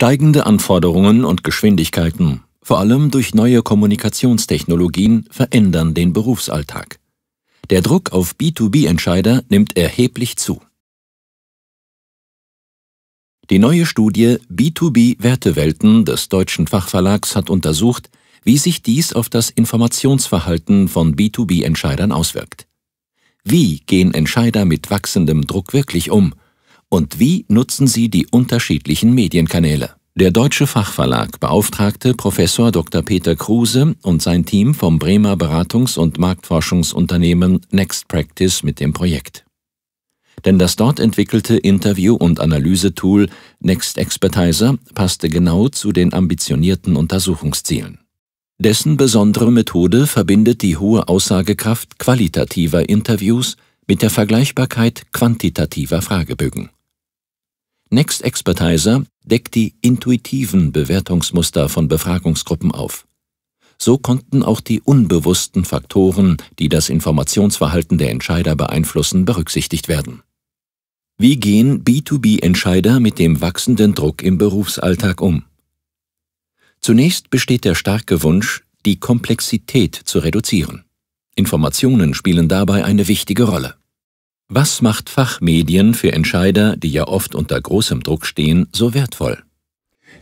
Steigende Anforderungen und Geschwindigkeiten, vor allem durch neue Kommunikationstechnologien, verändern den Berufsalltag. Der Druck auf B2B-Entscheider nimmt erheblich zu. Die neue Studie B2B-Wertewelten des deutschen Fachverlags hat untersucht, wie sich dies auf das Informationsverhalten von B2B-Entscheidern auswirkt. Wie gehen Entscheider mit wachsendem Druck wirklich um – und wie nutzen sie die unterschiedlichen Medienkanäle? Der Deutsche Fachverlag beauftragte Professor Dr. Peter Kruse und sein Team vom Bremer Beratungs- und Marktforschungsunternehmen Next Practice mit dem Projekt. Denn das dort entwickelte Interview- und Analysetool Next Expertizer passte genau zu den ambitionierten Untersuchungszielen. Dessen besondere Methode verbindet die hohe Aussagekraft qualitativer Interviews mit der Vergleichbarkeit quantitativer Fragebögen. Next Expertiser deckt die intuitiven Bewertungsmuster von Befragungsgruppen auf. So konnten auch die unbewussten Faktoren, die das Informationsverhalten der Entscheider beeinflussen, berücksichtigt werden. Wie gehen B2B-Entscheider mit dem wachsenden Druck im Berufsalltag um? Zunächst besteht der starke Wunsch, die Komplexität zu reduzieren. Informationen spielen dabei eine wichtige Rolle. Was macht Fachmedien für Entscheider, die ja oft unter großem Druck stehen, so wertvoll?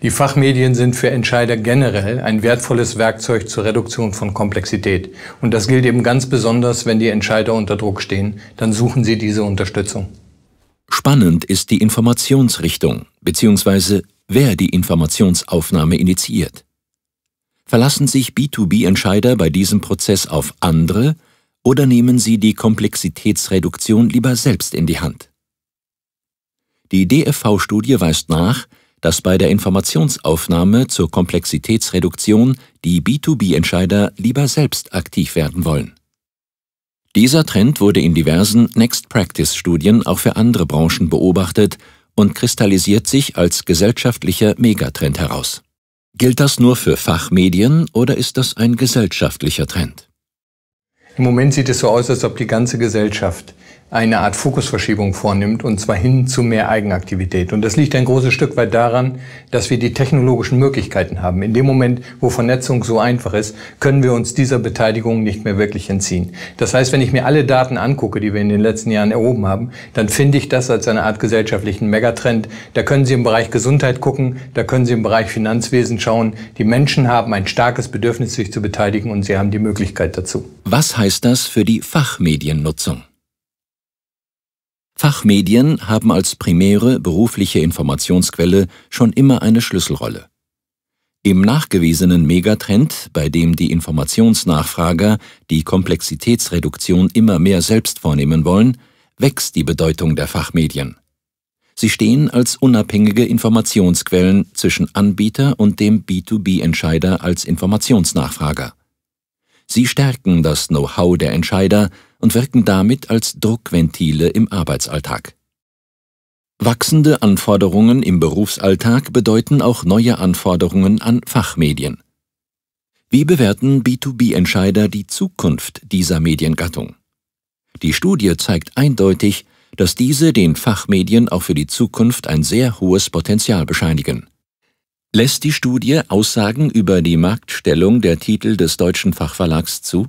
Die Fachmedien sind für Entscheider generell ein wertvolles Werkzeug zur Reduktion von Komplexität. Und das gilt eben ganz besonders, wenn die Entscheider unter Druck stehen. Dann suchen sie diese Unterstützung. Spannend ist die Informationsrichtung bzw. wer die Informationsaufnahme initiiert. Verlassen sich B2B-Entscheider bei diesem Prozess auf andere oder nehmen Sie die Komplexitätsreduktion lieber selbst in die Hand? Die DFV-Studie weist nach, dass bei der Informationsaufnahme zur Komplexitätsreduktion die B2B-Entscheider lieber selbst aktiv werden wollen. Dieser Trend wurde in diversen Next-Practice-Studien auch für andere Branchen beobachtet und kristallisiert sich als gesellschaftlicher Megatrend heraus. Gilt das nur für Fachmedien oder ist das ein gesellschaftlicher Trend? Im Moment sieht es so aus, als ob die ganze Gesellschaft eine Art Fokusverschiebung vornimmt, und zwar hin zu mehr Eigenaktivität. Und das liegt ein großes Stück weit daran, dass wir die technologischen Möglichkeiten haben. In dem Moment, wo Vernetzung so einfach ist, können wir uns dieser Beteiligung nicht mehr wirklich entziehen. Das heißt, wenn ich mir alle Daten angucke, die wir in den letzten Jahren erhoben haben, dann finde ich das als eine Art gesellschaftlichen Megatrend. Da können Sie im Bereich Gesundheit gucken, da können Sie im Bereich Finanzwesen schauen. Die Menschen haben ein starkes Bedürfnis, sich zu beteiligen, und sie haben die Möglichkeit dazu. Was heißt das für die Fachmediennutzung? Fachmedien haben als primäre berufliche Informationsquelle schon immer eine Schlüsselrolle. Im nachgewiesenen Megatrend, bei dem die Informationsnachfrager die Komplexitätsreduktion immer mehr selbst vornehmen wollen, wächst die Bedeutung der Fachmedien. Sie stehen als unabhängige Informationsquellen zwischen Anbieter und dem B2B-Entscheider als Informationsnachfrager. Sie stärken das Know-how der Entscheider und wirken damit als Druckventile im Arbeitsalltag. Wachsende Anforderungen im Berufsalltag bedeuten auch neue Anforderungen an Fachmedien. Wie bewerten B2B-Entscheider die Zukunft dieser Mediengattung? Die Studie zeigt eindeutig, dass diese den Fachmedien auch für die Zukunft ein sehr hohes Potenzial bescheinigen. Lässt die Studie Aussagen über die Marktstellung der Titel des deutschen Fachverlags zu?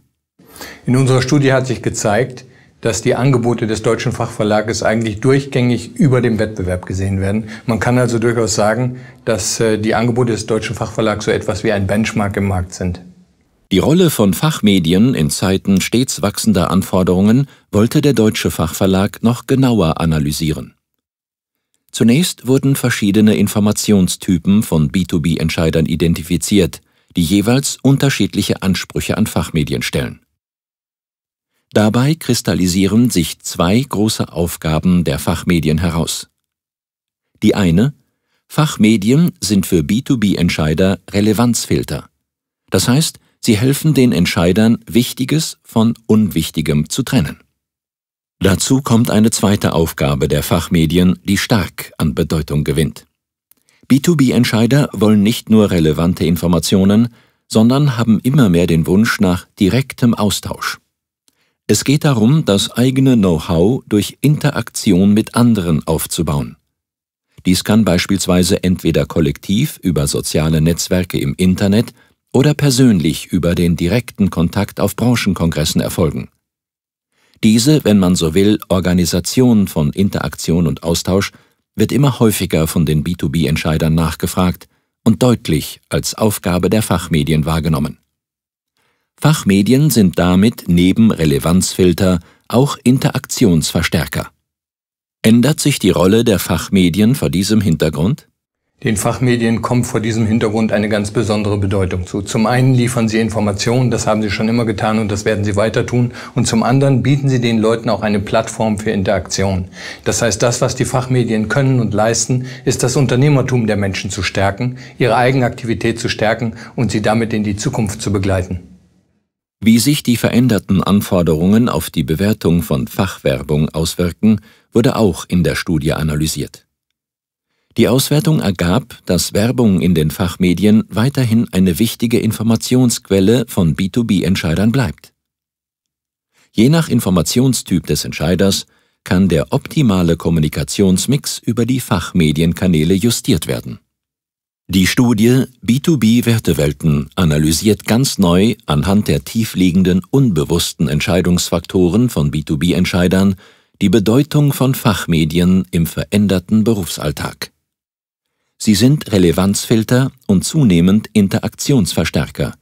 In unserer Studie hat sich gezeigt, dass die Angebote des deutschen Fachverlages eigentlich durchgängig über dem Wettbewerb gesehen werden. Man kann also durchaus sagen, dass äh, die Angebote des deutschen Fachverlags so etwas wie ein Benchmark im Markt sind. Die Rolle von Fachmedien in Zeiten stets wachsender Anforderungen wollte der deutsche Fachverlag noch genauer analysieren. Zunächst wurden verschiedene Informationstypen von B2B-Entscheidern identifiziert, die jeweils unterschiedliche Ansprüche an Fachmedien stellen. Dabei kristallisieren sich zwei große Aufgaben der Fachmedien heraus. Die eine, Fachmedien sind für B2B-Entscheider Relevanzfilter. Das heißt, sie helfen den Entscheidern, Wichtiges von Unwichtigem zu trennen. Dazu kommt eine zweite Aufgabe der Fachmedien, die stark an Bedeutung gewinnt. B2B-Entscheider wollen nicht nur relevante Informationen, sondern haben immer mehr den Wunsch nach direktem Austausch. Es geht darum, das eigene Know-how durch Interaktion mit anderen aufzubauen. Dies kann beispielsweise entweder kollektiv über soziale Netzwerke im Internet oder persönlich über den direkten Kontakt auf Branchenkongressen erfolgen. Diese, wenn man so will, Organisation von Interaktion und Austausch wird immer häufiger von den B2B-Entscheidern nachgefragt und deutlich als Aufgabe der Fachmedien wahrgenommen. Fachmedien sind damit neben Relevanzfilter auch Interaktionsverstärker. Ändert sich die Rolle der Fachmedien vor diesem Hintergrund? Den Fachmedien kommt vor diesem Hintergrund eine ganz besondere Bedeutung zu. Zum einen liefern sie Informationen, das haben sie schon immer getan und das werden sie weiter tun. Und zum anderen bieten sie den Leuten auch eine Plattform für Interaktion. Das heißt, das, was die Fachmedien können und leisten, ist das Unternehmertum der Menschen zu stärken, ihre Eigenaktivität zu stärken und sie damit in die Zukunft zu begleiten. Wie sich die veränderten Anforderungen auf die Bewertung von Fachwerbung auswirken, wurde auch in der Studie analysiert. Die Auswertung ergab, dass Werbung in den Fachmedien weiterhin eine wichtige Informationsquelle von B2B-Entscheidern bleibt. Je nach Informationstyp des Entscheiders kann der optimale Kommunikationsmix über die Fachmedienkanäle justiert werden. Die Studie B2B-Wertewelten analysiert ganz neu anhand der tiefliegenden unbewussten Entscheidungsfaktoren von B2B-Entscheidern die Bedeutung von Fachmedien im veränderten Berufsalltag. Sie sind Relevanzfilter und zunehmend Interaktionsverstärker.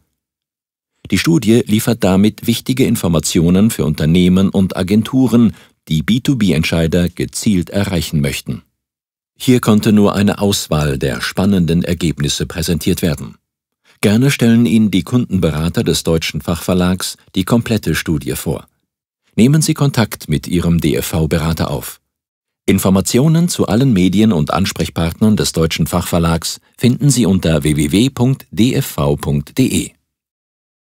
Die Studie liefert damit wichtige Informationen für Unternehmen und Agenturen, die B2B-Entscheider gezielt erreichen möchten. Hier konnte nur eine Auswahl der spannenden Ergebnisse präsentiert werden. Gerne stellen Ihnen die Kundenberater des Deutschen Fachverlags die komplette Studie vor. Nehmen Sie Kontakt mit Ihrem DFV-Berater auf. Informationen zu allen Medien und Ansprechpartnern des Deutschen Fachverlags finden Sie unter www.dfv.de.